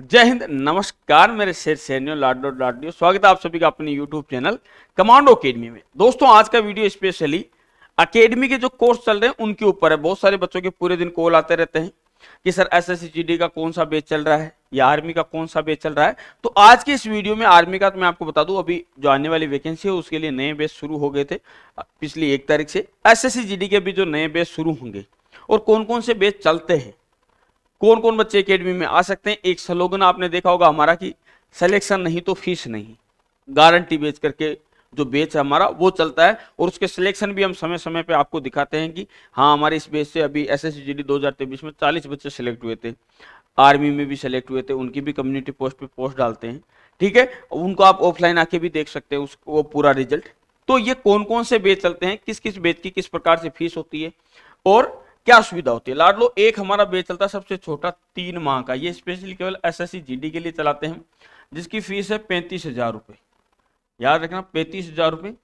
जय हिंद नमस्कार मेरे शेर सैनियों लाडो लाडियो स्वागत है आप सभी का अपने यूट्यूब चैनल कमांडो अकेडमी में दोस्तों आज का वीडियो स्पेशली अकेडमी के जो कोर्स चल रहे हैं उनके ऊपर है बहुत सारे बच्चों के पूरे दिन कॉल आते रहते हैं कि सर एस एस का कौन सा बेच चल रहा है या आर्मी का कौन सा बेच चल रहा है तो आज के इस वीडियो में आर्मी का तो मैं आपको बता दूं अभी जो आने वाली वैकेंसी है उसके लिए नए बेच शुरू हो गए थे पिछली एक तारीख से एस एस के भी जो नए बेच शुरू होंगे और कौन कौन से बेच चलते हैं कौन कौन बच्चे एकेडमी में आ सकते हैं एक स्लोगन आपने देखा होगा हमारा कि सिलेक्शन नहीं तो फीस नहीं गारंटी बेच करके जो बेच है हमारा वो चलता है और उसके सिलेक्शन भी हम समय समय पे आपको दिखाते हैं कि हाँ हमारे इस बेच से अभी एस एस जी डी दो में चालीस बच्चे सेलेक्ट हुए थे आर्मी में भी सेलेक्ट हुए थे उनकी भी कम्युनिटी पोस्ट पे पोस्ट डालते हैं ठीक है उनको आप ऑफलाइन आके भी देख सकते हैं उसको पूरा रिजल्ट तो ये कौन कौन से बेच चलते हैं किस किस बेच की किस प्रकार से फीस होती है और क्या सुविधा होती है लाडलो एक हमारा बेच चलता है सबसे छोटा तीन माह का ये स्पेशली केवल एस एस के लिए चलाते हैं जिसकी फीस है पैंतीस हजार रुपये याद रखना पैंतीस हजार रुपये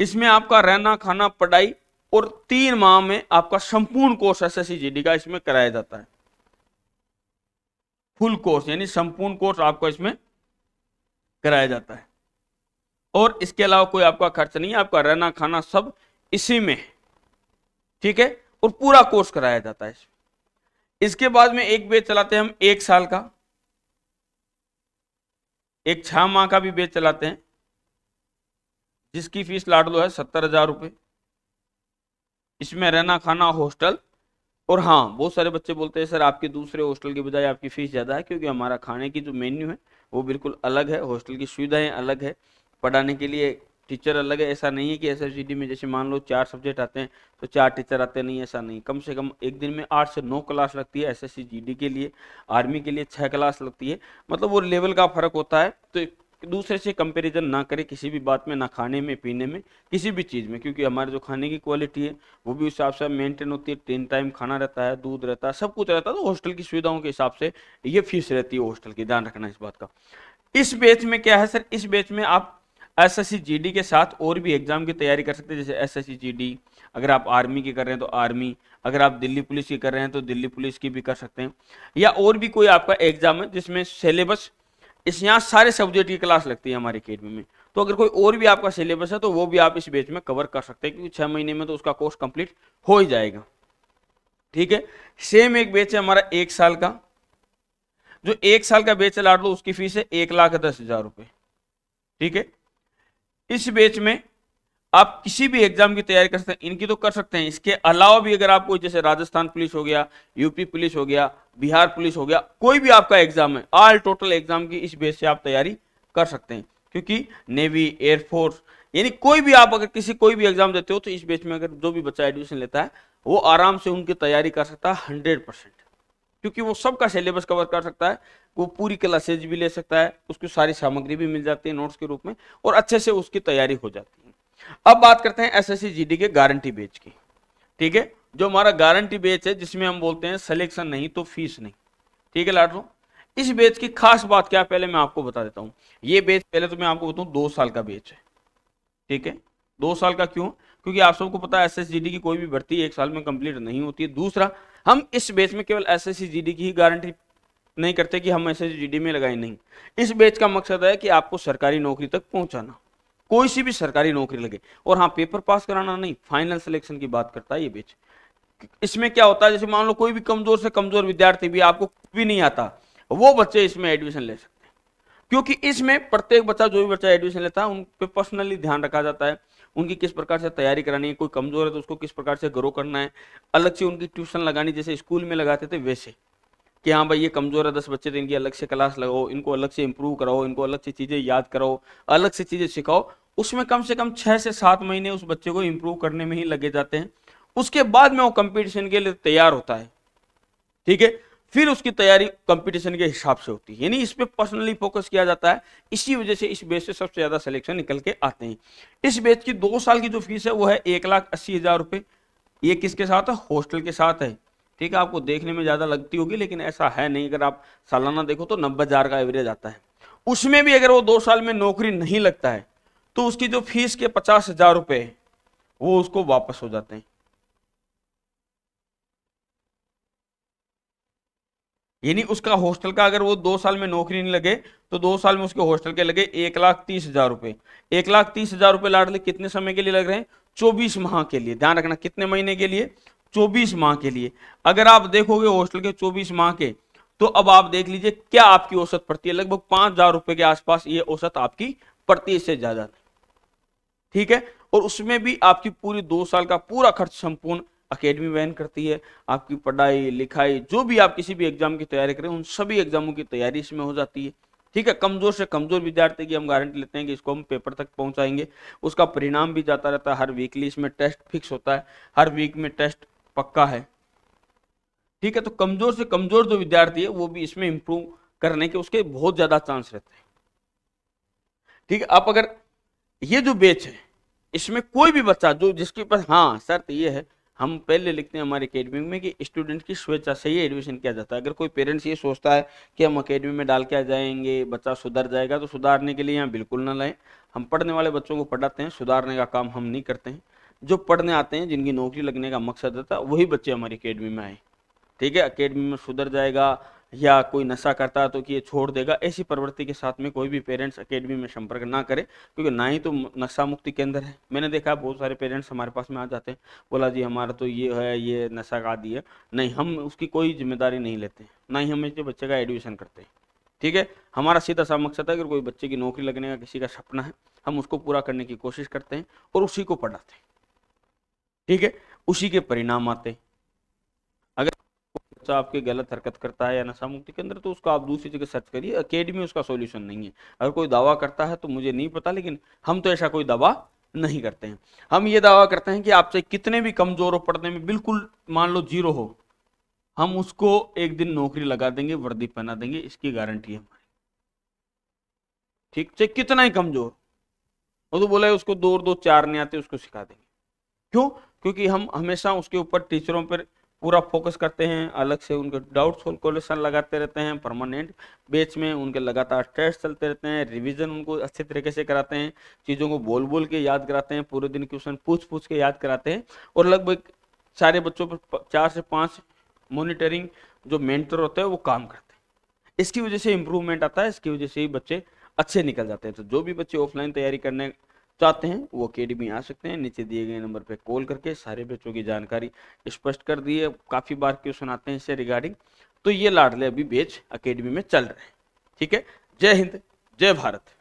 इसमें आपका रहना खाना पढ़ाई और तीन माह में आपका संपूर्ण कोर्स एस एस का इसमें कराया जाता है फुल कोर्स यानी संपूर्ण कोर्स आपको इसमें कराया जाता है और इसके अलावा कोई आपका खर्च नहीं है आपका रहना खाना सब इसी में ठीक है और पूरा कोर्स कराया जाता है इसमें इसके बाद में एक बेच चलाते हैं हम एक साल का एक छह माह का भी बेच चलाते हैं जिसकी फीस लाड लो है सत्तर हज़ार रुपये इसमें रहना खाना हॉस्टल और हाँ बहुत सारे बच्चे बोलते हैं सर आपके दूसरे हॉस्टल की बजाय आपकी फ़ीस ज़्यादा है क्योंकि हमारा खाने की जो मेन्यू है वो बिल्कुल अलग है हॉस्टल की सुविधाएं अलग है पढ़ाने के लिए टीचर अलग है ऐसा नहीं है कि एस में जैसे मान लो चार सब्जेक्ट आते हैं तो चार टीचर आते नहीं ऐसा नहीं कम से कम एक दिन में आठ से नौ क्लास लगती है एस एस के लिए आर्मी के लिए छः क्लास लगती है मतलब वो लेवल का फ़र्क होता है तो दूसरे से कंपैरिजन ना करें किसी भी बात में ना खाने में पीने में किसी भी चीज़ में क्योंकि हमारे जो खाने की क्वालिटी है वो भी उस हिसाब से मेंटेन होती है तीन टाइम खाना रहता है दूध रहता है सब कुछ रहता है तो हॉस्टल की सुविधाओं के हिसाब से ये फीस रहती है हॉस्टल की ध्यान रखना इस बात का इस बेच में क्या है सर इस बेच में आप एस एस के साथ और भी एग्ज़ाम की तैयारी कर सकते हैं जैसे एस एस अगर आप आर्मी की कर रहे हैं तो आर्मी अगर आप दिल्ली पुलिस की कर रहे हैं तो दिल्ली पुलिस की भी कर सकते हैं या और भी कोई आपका एग्ज़ाम है जिसमें सिलेबस इस यहाँ सारे सब्जेक्ट की क्लास लगती है हमारी अकेडमी में तो अगर कोई और भी आपका सिलेबस है तो वो भी आप इस बेच में कवर कर सकते हैं क्योंकि छः महीने में तो उसका कोर्स कंप्लीट हो ही जाएगा ठीक है सेम एक बेच है हमारा एक साल का जो एक साल का बेच चला लो उसकी फीस है एक लाख दस हजार रुपये ठीक है इस बेच में आप किसी भी एग्जाम की तैयारी कर सकते हैं इनकी तो कर सकते हैं इसके अलावा भी अगर आपको जैसे राजस्थान पुलिस हो गया यूपी पुलिस हो गया बिहार पुलिस हो गया कोई भी आपका एग्जाम है ऑल टोटल एग्जाम की इस बेस से आप तैयारी कर सकते हैं क्योंकि नेवी एयरफोर्स यानी कोई भी आप अगर किसी कोई भी एग्जाम देते हो तो इस बेच में अगर जो भी बच्चा एडमिशन लेता है वो आराम से उनकी तैयारी कर सकता है हंड्रेड परसेंट क्योंकि वो सबका सिलेबस कवर कर सकता है वो पूरी क्लासेज भी ले सकता है उसकी सारी सामग्री भी मिल जाती है नोट्स के रूप में और अच्छे से उसकी तैयारी हो जाती है अब बात करते हैं एस एस के गारंटी बेच की ठीक है जो हमारा गारंटी बेच है जिसमें हम बोलते हैं सिलेक्शन नहीं तो फीस नहीं ठीक है लाडो इस बेच की खास बात क्या पहले मैं आपको बता देता हूँ ये बेच पहले तो मैं आपको बताऊँ दो साल का बेच है ठीक है दो साल का क्यों क्योंकि आप सबको पता है एस की कोई भी भर्ती एक साल में कंप्लीट नहीं होती है दूसरा हम इस बेच में केवल एस एस की ही गारंटी नहीं करते कि हम एस एस में लगाए नहीं इस बेच का मकसद है कि आपको सरकारी नौकरी तक पहुंचाना कोई सी भी सरकारी नौकरी लगे और हाँ पेपर पास कराना नहीं फाइनल सिलेक्शन की बात करता है ये बेच इसमें क्या होता है जैसे मान लो कोई भी कमजोर से कमजोर विद्यार्थी भी आपको भी नहीं आता वो बच्चे इसमें एडमिशन ले सकते हैं क्योंकि इसमें प्रत्येक बच्चा जो भी बच्चा एडमिशन लेता है उन पर पर्सनली ध्यान रखा जाता है उनकी किस प्रकार से तैयारी करानी है कोई कमज़ोर है तो उसको किस प्रकार से ग्रो करना है अलग से उनकी ट्यूशन लगानी जैसे स्कूल में लगाते थे वैसे कि हाँ भाई ये कमज़ोर है दस बच्चे तो इनकी अलग से क्लास लगाओ इनको अलग से इम्प्रूव कराओ इनको अलग से चीज़ें याद कराओ अलग से चीज़ें सिखाओ उसमें कम से कम छह से सात महीने उस बच्चे को इम्प्रूव करने में ही लगे जाते हैं उसके बाद में वो कंपटीशन के लिए तैयार होता है ठीक है फिर उसकी तैयारी कंपटीशन के हिसाब से होती है यानी इस पर पर्सनली फोकस किया जाता है इसी वजह से इस बेच से सबसे ज़्यादा सिलेक्शन निकल के आते हैं इस बेच की दो साल की जो फीस है वो है एक लाख अस्सी हज़ार रुपये ये किसके साथ है हॉस्टल के साथ है ठीक है आपको देखने में ज़्यादा लगती होगी लेकिन ऐसा है नहीं अगर आप सालाना देखो तो नब्बे का एवरेज आता है उसमें भी अगर वो दो साल में नौकरी नहीं लगता है तो उसकी जो फीस के पचास वो उसको वापस हो जाते हैं यानी उसका हॉस्टल का अगर वो दो साल में नौकरी नहीं लगे तो दो साल में उसके हॉस्टल के लगे एक लाख तीस हजार रुपए एक लाख तीस हजार रुपए लाडले कितने समय के लिए लग रहे हैं चौबीस माह के लिए ध्यान रखना कितने महीने के लिए चौबीस माह के लिए अगर आप देखोगे हॉस्टल के चौबीस माह के तो अब आप देख लीजिए क्या आपकी औसत पड़ती है लगभग पांच हजार रुपए के आसपास ये औसत आपकी पड़ती है इससे ज्यादा ठीक है और उसमें भी आपकी पूरी दो साल का पूरा खर्च संपूर्ण अकेडमी बैन करती है आपकी पढ़ाई लिखाई जो भी आप किसी भी एग्जाम की तैयारी करें उन सभी एग्जामों की तैयारी इसमें हो जाती है ठीक है कमजोर से कमजोर विद्यार्थी की हम गारंटी लेते हैं कि इसको हम पेपर तक पहुंचाएंगे उसका परिणाम भी जाता रहता है हर वीकली इसमें टेस्ट फिक्स होता है हर वीक में टेस्ट पक्का है ठीक है तो कमजोर से कमजोर जो विद्यार्थी है वो भी इसमें इंप्रूव करने के उसके बहुत ज्यादा चांस रहते हैं ठीक है आप अगर ये जो बेच है इसमें कोई भी बच्चा जो जिसके पास हाँ शर्त ये है हम पहले लिखते हैं हमारे अकेडमी में कि स्टूडेंट की स्वेच्छा से ही एडमिशन किया जाता है अगर कोई पेरेंट्स ये सोचता है कि हम अकेडमी में डाल के आ जाएंगे बच्चा सुधर जाएगा तो सुधारने के लिए यहाँ बिल्कुल ना लाएं हम पढ़ने वाले बच्चों को पढ़ाते हैं सुधारने का काम हम नहीं करते हैं जो पढ़ने आते हैं जिनकी नौकरी लगने का मकसद होता है वही बच्चे हमारी अकेडमी में आए ठीक है अकेडमी में सुधर जाएगा या कोई नशा करता है तो कि ये छोड़ देगा ऐसी प्रवृत्ति के साथ में कोई भी पेरेंट्स अकेडमी में संपर्क ना करें क्योंकि ना ही तो नशा मुक्ति केंद्र है मैंने देखा बहुत सारे पेरेंट्स हमारे पास में आ जाते हैं बोला जी हमारा तो ये है ये नशा का आदि है नहीं हम उसकी कोई जिम्मेदारी नहीं लेते ना ही हम इसके बच्चे का एडमिशन करते हैं ठीक है हमारा सीधा सा मकसद है अगर कोई बच्चे की नौकरी लगने का किसी का सपना है हम उसको पूरा करने की कोशिश करते हैं और उसी को पढ़ाते हैं ठीक है उसी के परिणाम आते हैं बच्चा आपके गलत हरकत करता है या नशा मुक्ति के अंदर तो उसको आप दूसरी जगह सर्च करिए अकेडमी उसका सोल्यूशन नहीं है अगर कोई दावा करता है तो मुझे नहीं पता लेकिन हम तो ऐसा कोई दावा नहीं करते हैं हम ये दावा करते हैं कि आपसे कितने भी कमजोर हो पढ़ने में बिल्कुल मान लो जीरो हो हम उसको एक दिन नौकरी लगा देंगे वर्दी पहना देंगे इसकी गारंटी है हमारी ठीक से कितना ही कमजोर वो तो बोला है उसको दो और दो चार नहीं आते उसको सिखा देंगे क्यों क्योंकि हम हमेशा उसके ऊपर टीचरों पर पूरा फोकस करते हैं अलग से उनके डाउट सोल्यूशन लगाते रहते हैं परमानेंट बेच में उनके लगातार टेस्ट चलते रहते हैं रिवीजन उनको अच्छे तरीके से कराते हैं चीज़ों को बोल बोल के याद कराते हैं पूरे दिन क्वेश्चन पूछ पूछ के याद कराते हैं और लगभग सारे बच्चों पर चार से पाँच मोनिटरिंग जो मेंटर होते हैं वो काम करते हैं इसकी वजह से इम्प्रूवमेंट आता है इसकी वजह से ही बच्चे अच्छे निकल जाते हैं तो जो भी बच्चे ऑफलाइन तैयारी करने चाहते हैं वो अकेडमी आ सकते हैं नीचे दिए गए नंबर पर कॉल करके सारे बच्चों की जानकारी स्पष्ट कर दिए काफ़ी बार क्वेश्चन आते हैं इससे रिगार्डिंग तो ये लाडले अभी बेच अकेडमी में चल रहे हैं ठीक है जय हिंद जय भारत